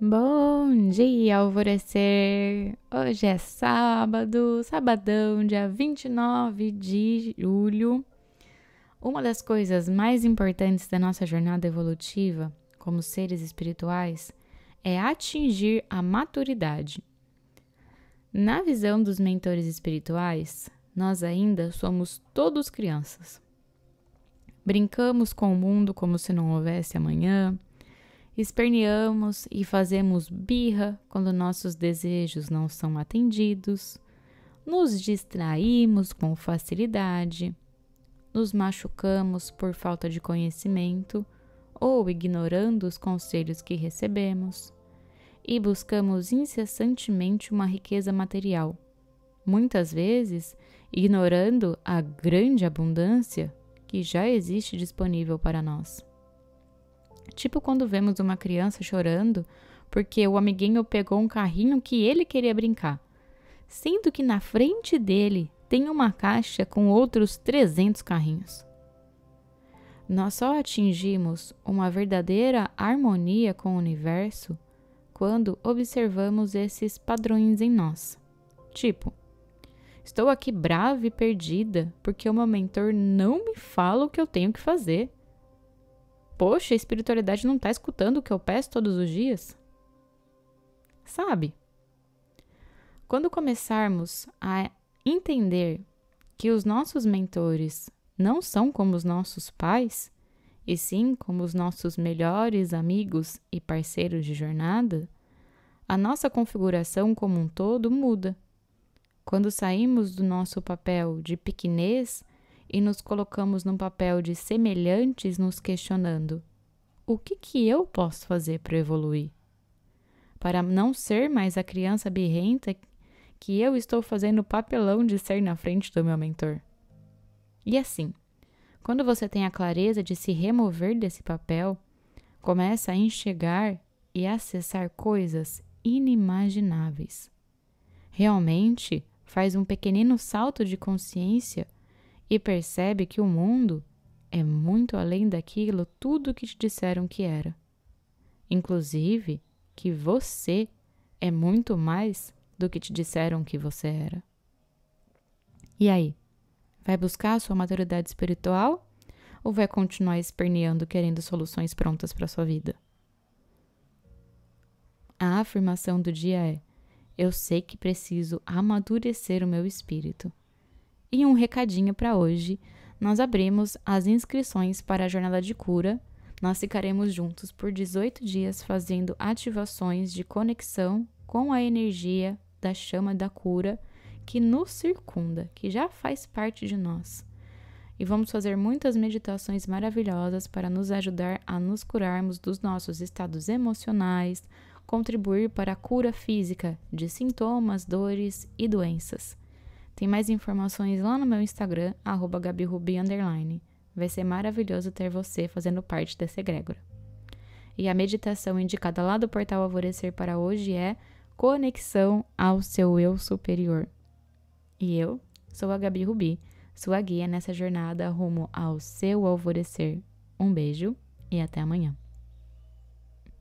Bom dia, alvorecer! Hoje é sábado, sabadão, dia 29 de julho. Uma das coisas mais importantes da nossa jornada evolutiva como seres espirituais é atingir a maturidade. Na visão dos mentores espirituais, nós ainda somos todos crianças. Brincamos com o mundo como se não houvesse amanhã esperneamos e fazemos birra quando nossos desejos não são atendidos, nos distraímos com facilidade, nos machucamos por falta de conhecimento ou ignorando os conselhos que recebemos, e buscamos incessantemente uma riqueza material, muitas vezes ignorando a grande abundância que já existe disponível para nós. Tipo quando vemos uma criança chorando porque o amiguinho pegou um carrinho que ele queria brincar, sendo que na frente dele tem uma caixa com outros 300 carrinhos. Nós só atingimos uma verdadeira harmonia com o universo quando observamos esses padrões em nós. Tipo, estou aqui brava e perdida porque o meu mentor não me fala o que eu tenho que fazer. Poxa, a espiritualidade não está escutando o que eu peço todos os dias? Sabe? Quando começarmos a entender que os nossos mentores não são como os nossos pais, e sim como os nossos melhores amigos e parceiros de jornada, a nossa configuração como um todo muda. Quando saímos do nosso papel de pequenez e nos colocamos num papel de semelhantes, nos questionando: o que, que eu posso fazer para evoluir? Para não ser mais a criança birrenta que eu estou fazendo o papelão de ser na frente do meu mentor. E assim, quando você tem a clareza de se remover desse papel, começa a enxergar e acessar coisas inimagináveis. Realmente faz um pequenino salto de consciência e percebe que o mundo é muito além daquilo tudo que te disseram que era. Inclusive, que você é muito mais do que te disseram que você era. E aí? Vai buscar a sua maturidade espiritual ou vai continuar esperneando querendo soluções prontas para sua vida? A afirmação do dia é: eu sei que preciso amadurecer o meu espírito. E um recadinho para hoje: nós abrimos as inscrições para a jornada de cura. Nós ficaremos juntos por 18 dias fazendo ativações de conexão com a energia da chama da cura que nos circunda, que já faz parte de nós. E vamos fazer muitas meditações maravilhosas para nos ajudar a nos curarmos dos nossos estados emocionais, contribuir para a cura física de sintomas, dores e doenças. Tem mais informações lá no meu Instagram, arroba gabirubi, Vai ser maravilhoso ter você fazendo parte dessa egrégora. E a meditação indicada lá do portal Alvorecer para hoje é Conexão ao seu eu superior. E eu sou a Gabi Rubi, sua guia nessa jornada rumo ao seu alvorecer. Um beijo e até amanhã.